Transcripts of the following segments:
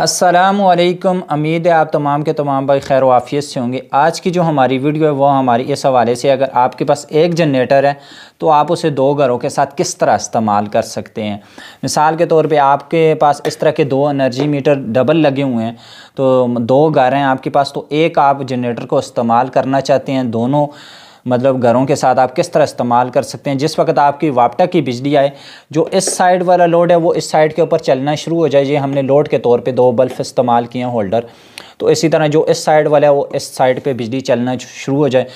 असलकम उम्मीद है आप तमाम के तमाम भाई खैर वाफियत से होंगे आज की जो हमारी वीडियो है वो हमारी इस हवाले से अगर आपके पास एक जनरेटर है तो आप उसे दो घरों के साथ किस तरह इस्तेमाल कर सकते हैं मिसाल के तौर पे आपके पास इस तरह के दो एनर्जी मीटर डबल लगे हुए हैं तो दो घर हैं आपके पास तो एक आप जनरेटर को इस्तेमाल करना चाहते हैं दोनों मतलब घरों के साथ आप किस तरह इस्तेमाल कर सकते हैं जिस वक्त आपकी वापटा की बिजली आए जो इस साइड वाला लोड है वो इस साइड के ऊपर चलना शुरू हो जाए ये हमने लोड के तौर पे दो बल्ब इस्तेमाल किए हैं होल्डर तो इसी तरह जो इस साइड वाला है वो इस साइड पर बिजली चलना शुरू हो जाए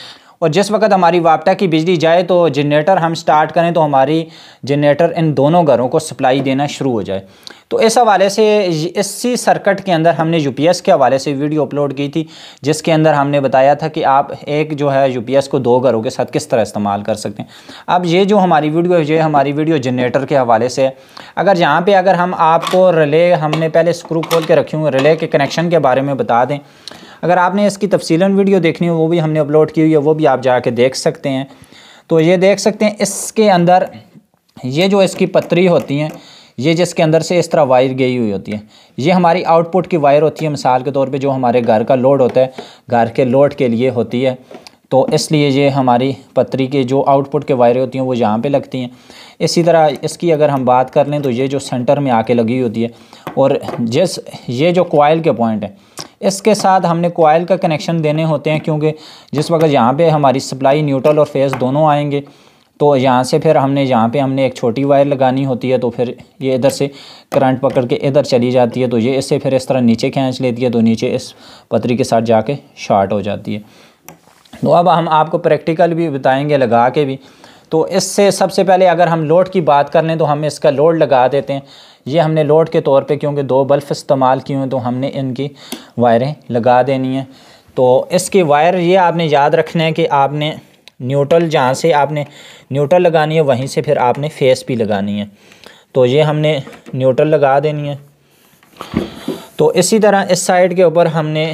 और जिस वक्त हमारी वापटा की बिजली जाए तो जनरेटर हम स्टार्ट करें तो हमारी जनरेटर इन दोनों घरों को सप्लाई देना शुरू हो जाए तो इस हवाले से इसी सर्कट के अंदर हमने यूपीएस के हवाले से वीडियो अपलोड की थी जिसके अंदर हमने बताया था कि आप एक जो है यूपीएस को दो घरों के साथ किस तरह इस्तेमाल कर सकते हैं अब ये जो हमारी वीडियो ये हमारी वीडियो जनरेटर के हवाले से है अगर यहाँ पर अगर हम आपको रिले हमने पहले स्क्रू खोल के रखी हुई रिले के कनेक्शन के बारे में बता दें अगर आपने इसकी तफसीला वीडियो देखनी हो वो भी हमने अपलोड की हुई है वो भी आप जाके देख सकते हैं तो ये देख सकते हैं इसके अंदर ये जो इसकी पतरी होती हैं ये जिसके अंदर से इस तरह वायर गई हुई होती है ये हमारी आउटपुट की वायर होती है मिसाल के तौर पे जो हमारे घर का लोड होता है घर के लोड के लिए होती है तो इसलिए ये हमारी पत्री के जो आउटपुट के वायरें होती हैं वो यहाँ पे लगती हैं इसी तरह इसकी अगर हम बात कर लें तो ये जो सेंटर में आके लगी होती है और जिस ये जो कोयल के पॉइंट है इसके साथ हमने कोयल का कनेक्शन देने होते हैं क्योंकि जिस वक्त यहाँ पे हमारी सप्लाई न्यूट्रल और फेस दोनों आएंगे तो यहाँ से फिर हमने यहाँ पे हमने एक छोटी वायर लगानी होती है तो फिर ये इधर से करंट पकड़ के इधर चली जाती है तो ये इससे फिर इस तरह नीचे खींच लेती है तो नीचे इस पतरी के साथ जाके शॉर्ट हो जाती है तो अब हम आपको प्रैक्टिकल भी बताएंगे लगा के भी तो इससे सबसे पहले अगर हम लोड की बात कर लें तो हम इसका लोड लगा देते हैं ये हमने लोड के तौर पर क्योंकि दो बल्फ इस्तेमाल किए हैं तो हमने इनकी वायरें लगा देनी है तो इसकी वायर ये आपने याद रखना है कि आपने न्यूट्रल जहाँ से आपने न्यूट्रल लगानी है वहीं से फिर आपने फेस भी लगानी है तो ये हमने न्यूट्रल लगा देनी है तो इसी तरह इस साइड के ऊपर हमने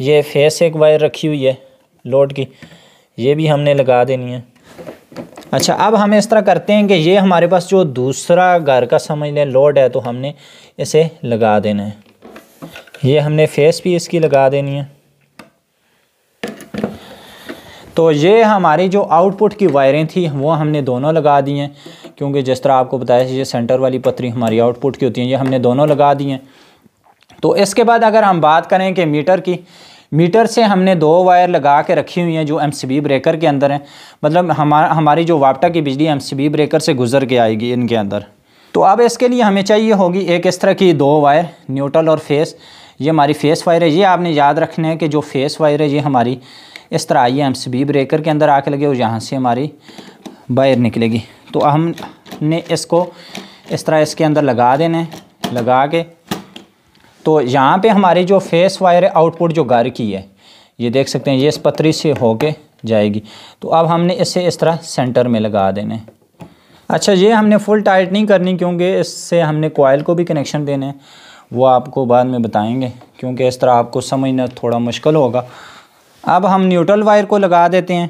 ये फेस एक वायर रखी हुई है लोड की ये भी हमने लगा देनी है अच्छा अब हम इस तरह करते हैं कि ये हमारे पास जो दूसरा घर का समझ लें लोड है तो हमने इसे लगा देना है ये हमने फेस भी इसकी लगा देनी है तो ये हमारी जो आउटपुट की वायरें थी वो हमने दोनों लगा दी हैं क्योंकि जिस तरह आपको बताया ये सेंटर वाली पत्री हमारी आउटपुट की होती है ये हमने दोनों लगा दी हैं तो इसके बाद अगर हम बात करें कि मीटर की मीटर से हमने दो वायर लगा के रखी हुई हैं जो एम ब्रेकर के अंदर हैं मतलब हमारा हमारी जो वापटा की बिजली एम ब्रेकर से गुजर के आएगी इनके अंदर तो अब इसके लिए हमें चाहिए होगी एक इस तरह की दो वायर न्यूट्रल और फेस ये हमारी फेस वायर है ये आपने याद रखना है कि जो फेस वायर है ये हमारी इस तरह आइए हम सभी ब्रेकर के अंदर आके लगे और यहाँ से हमारी बायर निकलेगी तो हमने इसको इस तरह इसके अंदर लगा देने लगा के तो यहाँ पे हमारी जो फेस वायर है आउटपुट जो गार की है ये देख सकते हैं ये इस पतरी से होके जाएगी तो अब हमने इसे इस तरह सेंटर में लगा देने अच्छा ये हमने फुल टाइट नहीं करनी क्योंकि इससे हमने कोयल को भी कनेक्शन देने हैं वो आपको बाद में बताएंगे क्योंकि इस तरह आपको समझना थोड़ा मुश्किल होगा अब हम न्यूट्रल वायर को लगा देते हैं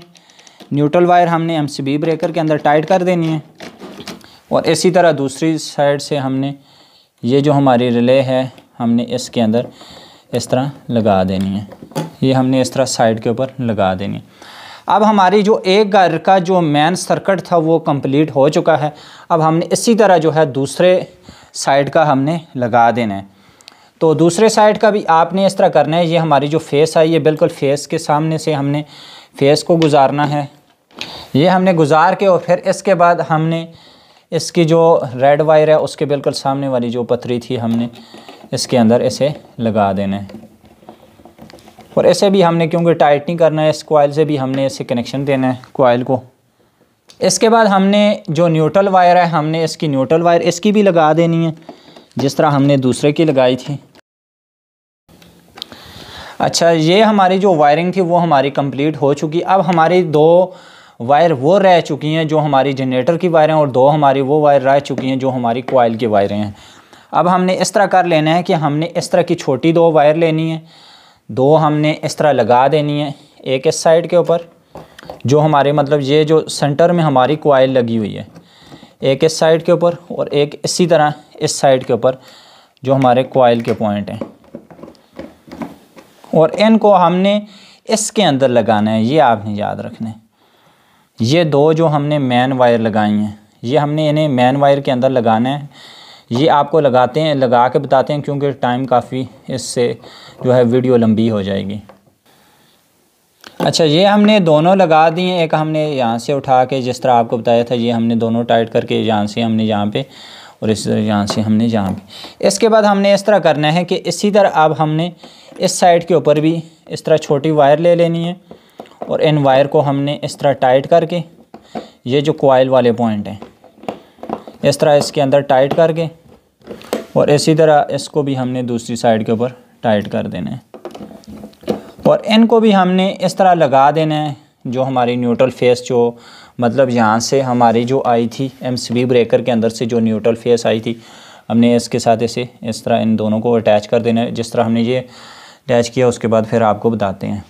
न्यूट्रल वायर हमने एम ब्रेकर के अंदर टाइट कर देनी है और इसी तरह दूसरी साइड से हमने ये जो हमारी रिले है हमने इसके अंदर इस तरह लगा देनी है ये हमने इस तरह साइड के ऊपर लगा देनी है अब हमारी जो एक घर का जो मेन सर्किट था वो कंप्लीट हो चुका है अब हमने इसी तरह जो है दूसरे साइड का हमने लगा देना है तो दूसरे साइड का भी आपने इस तरह करना है ये हमारी जो फेस आई ये बिल्कुल फेस के सामने से हमने फेस को गुजारना है ये हमने गुजार के और फिर इसके बाद हमने इसकी जो रेड वायर है उसके बिल्कुल सामने वाली जो पथरी थी हमने इसके अंदर इसे लगा देना है और इसे भी हमने क्योंकि टाइटनिंग करना है इस कोयल से भी हमने इसे कनेक्शन देना है कोयल को इसके बाद हमने जो न्यूट्रल वायर है हमने इसकी न्यूट्रल वायर इसकी भी लगा देनी है जिस तरह हमने दूसरे की लगाई थी अच्छा ये हमारी जो वायरिंग थी वो हमारी कंप्लीट हो चुकी अब हमारी दो वायर वो रह चुकी हैं जो हमारी जनरेटर की वायरें और दो हमारी वो वायर रह चुकी हैं जो हमारी कोयल की वायरें हैं अब हमने इस तरह कर लेना है कि हमने इस तरह की छोटी दो वायर लेनी है दो हमने इस तरह लगा देनी है एक इस साइड के ऊपर जो हमारे मतलब ये जो सेंटर में हमारी कोयल लगी हुई है एक इस साइड के ऊपर और एक इसी तरह इस साइड के ऊपर जो हमारे कोयल के पॉइंट हैं और एन को हमने इसके अंदर लगाना है ये आपने याद रखना है ये दो जो हमने मैन वायर लगाई हैं ये हमने इन्हें मैन वायर के अंदर लगाना है ये आपको लगाते हैं लगा के बताते हैं क्योंकि टाइम काफ़ी इससे जो है वीडियो लंबी हो जाएगी अच्छा ये हमने दोनों लगा दिए एक हमने यहाँ से उठा के जिस तरह आपको बताया था ये हमने दोनों टाइट करके यहाँ से हमने यहाँ पे और इसी तरह यहाँ से हमने जहाँ भी इसके बाद हमने इस तरह करना है कि इसी तरह अब हमने इस साइड के ऊपर भी इस तरह छोटी वायर ले लेनी है और इन वायर को हमने इस तरह टाइट करके ये जो कोयल वाले पॉइंट हैं इस तरह इसके अंदर टाइट करके और इसी तरह इसको भी हमने दूसरी साइड के ऊपर टाइट कर देना है और इनको भी हमने इस तरह लगा देना है जो हमारी न्यूट्रल फेस जो मतलब यहाँ से हमारी जो आई थी एम सी ब्रेकर के अंदर से जो न्यूट्रल फेस आई थी हमने इसके साथ इसे इस तरह इन दोनों को अटैच कर देना है जिस तरह हमने ये अटैच किया उसके बाद फिर आपको बताते हैं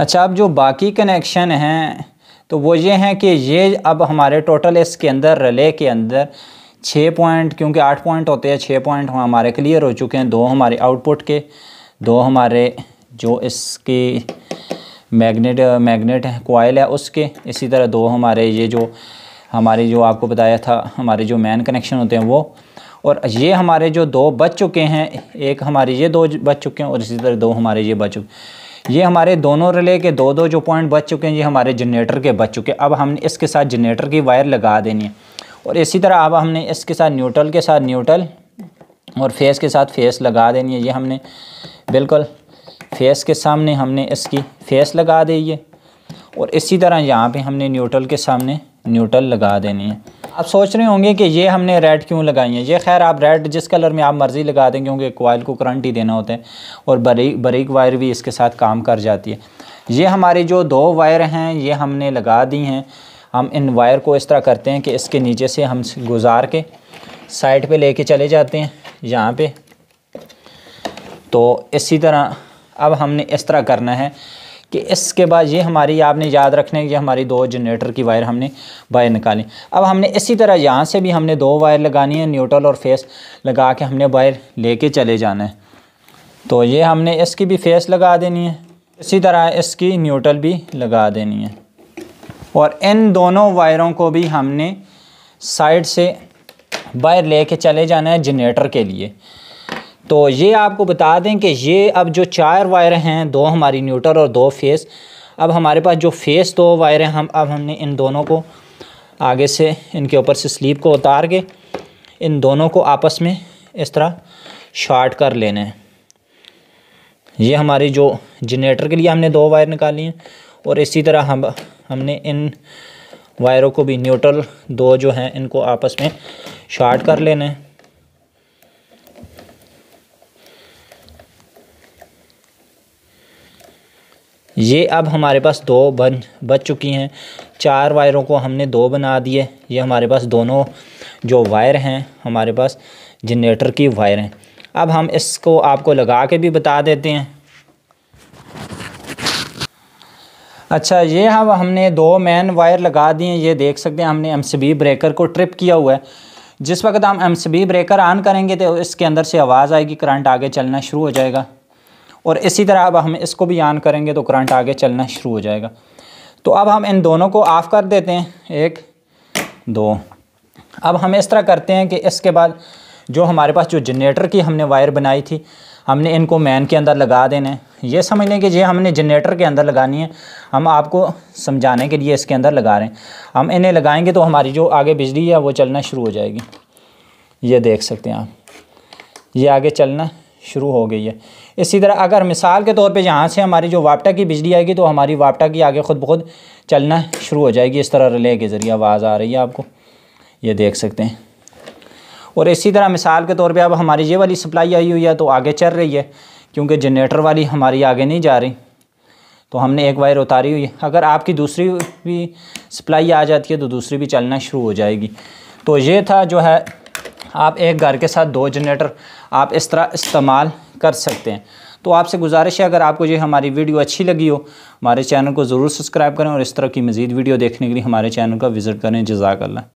अच्छा अब जो बाकी कनेक्शन हैं तो वो ये हैं कि ये अब हमारे टोटल इसके अंदर रले के अंदर छः पॉइंट क्योंकि आठ पॉइंट होते हैं छः पॉइंट हमारे क्लियर हो चुके हैं दो हमारे आउटपुट के दो हमारे जो इसकी मैग्नेट मैग्नेट कोयल है उसके इसी तरह दो हमारे ये जो हमारे जो आपको बताया था हमारे जो मैन कनेक्शन होते हैं वो और ये हमारे जो दो बच चुके हैं एक हमारे ये दो बच चुके हैं और इसी तरह दो हमारे ये बच चुके ये हमारे दोनों रिले के दो दो जो पॉइंट बच चुके हैं ये हमारे जनरेटर के बच चुके हैं अब हमने इसके साथ जनरेटर की वायर लगा देनी है और इसी तरह अब हमने इसके साथ न्यूट्रल के साथ न्यूट्रल और फेस के साथ फेस लगा देनी है ये हमने बिल्कुल फेस के सामने हमने इसकी फेस लगा दी है और इसी तरह यहाँ पे हमने न्यूट्रल के सामने न्यूट्रल लगा देनी है आप सोच रहे होंगे कि ये हमने रेड क्यों लगाई है ये खैर आप रेड जिस कलर में आप मर्ज़ी लगा दें क्योंकि कोयल को करंट ही देना होता है और बरीक बरीक वायर भी इसके साथ काम कर जाती है ये हमारी जो दो वायर हैं ये हमने लगा दी हैं हम इन वायर को इस तरह करते हैं कि इसके नीचे से हम गुजार के साइड पे लेके चले जाते हैं यहाँ पे तो इसी तरह अब हमने इस तरह करना है कि इसके बाद ये हमारी आपने याद रखना है कि हमारी दो जनरेटर की वायर हमने वायर निकाली अब हमने इसी तरह यहाँ से भी हमने दो वायर लगानी है न्यूट्रल और फेस लगा के हमने वायर लेके चले जाना है तो ये हमने इसकी भी फेस लगा देनी है इसी तरह इसकी न्यूट्रल भी लगा देनी है और इन दोनों वायरों को भी हमने साइड से वायर लेके चले जाना है जनरेटर के लिए तो ये आपको बता दें कि ये अब जो चार वायर हैं दो हमारी न्यूट्रल और दो फेस अब हमारे पास जो फेस दो वायर हैं हम अब हमने इन दोनों को आगे से इनके ऊपर से स्लीप को उतार के इन दोनों को आपस में इस तरह शॉर्ट कर लेने हैं ये हमारी जो जनरेटर के लिए हमने दो वायर निकाली हैं और इसी तरह हम हमने इन वायरों को भी न्यूट्रल दो जो हैं इनको आपस में शॉर्ट कर लेने हैं ये अब हमारे पास दो बन बच चुकी हैं चार वायरों को हमने दो बना दिए ये हमारे पास दोनों जो वायर हैं हमारे पास जनरेटर की वायर हैं अब हम इसको आपको लगा के भी बता देते हैं अच्छा ये हम हमने दो मेन वायर लगा दिए ये देख सकते हैं हमने एम ब्रेकर को ट्रिप किया हुआ है जिस वक्त हम एम ब्रेकर ऑन करेंगे तो इसके अंदर से आवाज़ आएगी करंट आगे चलना शुरू हो जाएगा और इसी तरह अब हम इसको भी ऑन करेंगे तो करंट आगे चलना शुरू हो जाएगा तो अब हम इन दोनों को ऑफ़ कर देते हैं एक दो अब हम इस तरह करते हैं कि इसके बाद जो हमारे पास जो जनरेटर की हमने वायर बनाई थी हमने इनको मैन के अंदर लगा देने हैं ये समझ लें कि ये हमने जनरेटर के अंदर लगानी है हम आपको समझाने के लिए इसके अंदर लगा रहे हैं हम इन्हें लगाएंगे तो हमारी जो आगे बिजली है वो चलना शुरू हो जाएगी ये देख सकते हैं आप ये आगे चलना शुरू हो गई है इसी तरह अगर मिसाल के तौर पे यहाँ से हमारी जो वापटा की बिजली आएगी तो हमारी वापटा की आगे ख़ुद ब खुद चलना शुरू हो जाएगी इस तरह रिले के ज़रिए आवाज़ आ रही है आपको ये देख सकते हैं और इसी तरह मिसाल के तौर पर अब हमारी ये वाली सप्लाई आई हुई है तो आगे चल रही है क्योंकि जनरेटर वाली हमारी आगे नहीं जा रही तो हमने एक वायर उतारी हुई है अगर आपकी दूसरी भी सप्लाई आ जाती है तो दूसरी भी चलना शुरू हो जाएगी तो ये था जो है आप एक घर के साथ दो जनरेटर आप इस तरह इस्तेमाल कर सकते हैं तो आपसे गुजारिश है अगर आपको ये हमारी वीडियो अच्छी लगी हो हमारे चैनल को ज़रूर सब्सक्राइब करें और इस तरह की मज़ीद वीडियो देखने के लिए हमारे चैनल का विज़िट करें जजाकल्ला